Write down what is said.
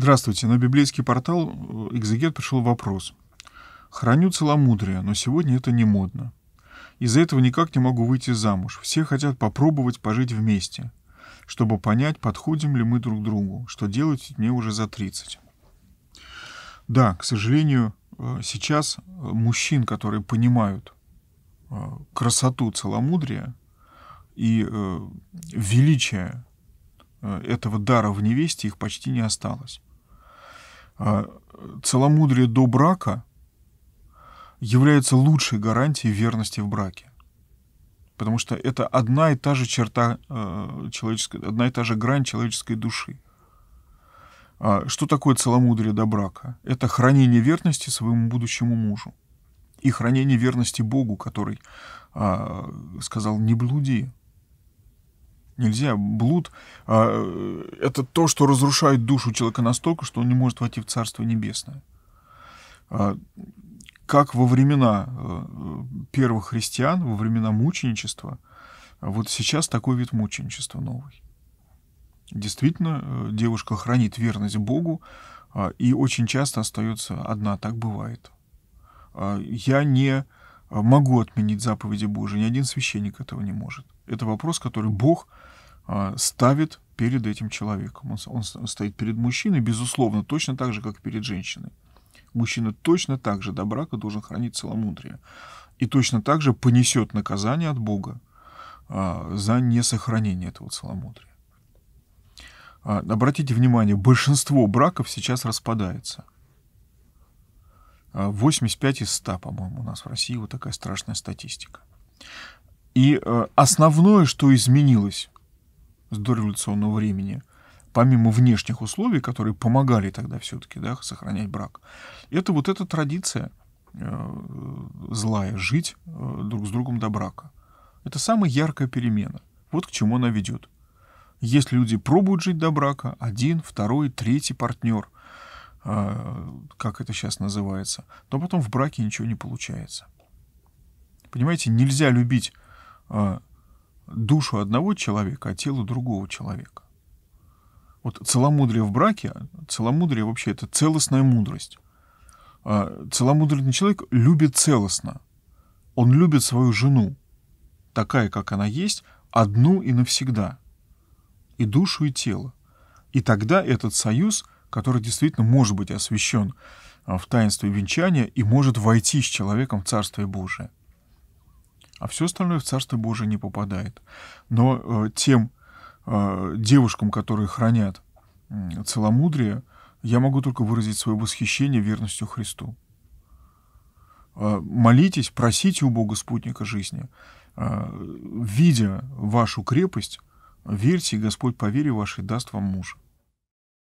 Здравствуйте. На библейский портал э, «Экзегет» пришел вопрос. Храню целомудрие, но сегодня это не модно. Из-за этого никак не могу выйти замуж. Все хотят попробовать пожить вместе, чтобы понять, подходим ли мы друг другу, что делать мне уже за 30. Да, к сожалению, э, сейчас э, мужчин, которые понимают красоту целомудрия и величие этого дара в невесте, их почти не осталось. А, э, целомудрие до брака является лучшей гарантией верности в браке. Потому что это одна и та же черта э, человеческой, одна и та же грань человеческой души. А что такое целомудрие до брака? Это хранение верности своему будущему мужу и хранение верности Богу, который а, сказал «не блуди, нельзя. Блуд а, э, — это то, что разрушает душу человека настолько, что он не может войти в Царство Небесное. А, как во времена э, первых христиан, во времена мученичества, вот сейчас такой вид мученичества новый. Действительно, э, девушка хранит верность Богу а, и очень часто остается одна, так бывает. А, я не а могу отменить заповеди Божии. Ни один священник этого не может. Это вопрос, который Бог а, ставит перед этим человеком. Он, он стоит перед мужчиной, безусловно, точно так же, как перед женщиной. Мужчина точно так же до брака должен хранить целомудрие. И точно так же понесет наказание от Бога а, за несохранение этого целомудрия. А, обратите внимание, большинство браков сейчас распадается – 85 из 100, по-моему, у нас в России вот такая страшная статистика. И э, основное, что изменилось с дореволюционного времени, помимо внешних условий, которые помогали тогда все-таки да, сохранять брак, это вот эта традиция э, злая жить э, друг с другом до брака. Это самая яркая перемена. Вот к чему она ведет. Если люди пробуют жить до брака, один, второй, третий партнер – а, как это сейчас называется, то потом в браке ничего не получается. Понимаете, нельзя любить а, душу одного человека, а тело другого человека. Вот целомудрие в браке, целомудрие вообще это целостная мудрость. А, целомудренный человек любит целостно. Он любит свою жену, такая, как она есть, одну и навсегда. И душу, и тело. И тогда этот союз – который действительно может быть освящен а, в таинстве венчания и может войти с человеком в Царствие Божие. А все остальное в Царство Божие не попадает. Но э, тем э, девушкам, которые хранят э, целомудрие, я могу только выразить свое восхищение верностью Христу. Э, молитесь, просите у Бога спутника жизни. Э, видя вашу крепость, верьте, и Господь по вере вашей даст вам мужа.